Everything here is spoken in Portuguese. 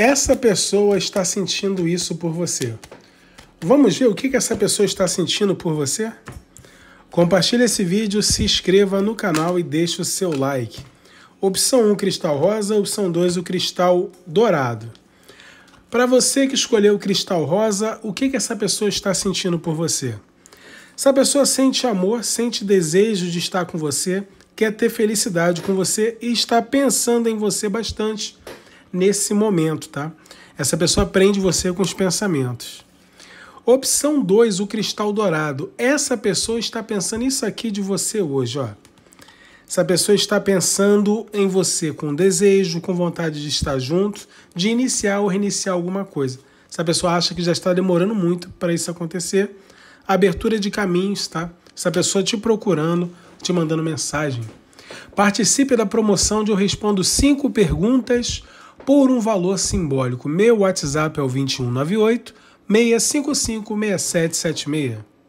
essa pessoa está sentindo isso por você. Vamos ver o que essa pessoa está sentindo por você? Compartilhe esse vídeo, se inscreva no canal e deixe o seu like. Opção 1, cristal rosa. Opção 2, o cristal dourado. Para você que escolheu o cristal rosa, o que, que essa pessoa está sentindo por você? Essa pessoa sente amor, sente desejo de estar com você, quer ter felicidade com você e está pensando em você bastante nesse momento, tá? Essa pessoa prende você com os pensamentos. Opção 2, o cristal dourado. Essa pessoa está pensando isso aqui de você hoje, ó. Essa pessoa está pensando em você com desejo, com vontade de estar junto, de iniciar ou reiniciar alguma coisa. Essa pessoa acha que já está demorando muito para isso acontecer. Abertura de caminhos, tá? Essa pessoa te procurando, te mandando mensagem. Participe da promoção de Eu Respondo 5 Perguntas por um valor simbólico. Meu WhatsApp é o 2198 655 6776.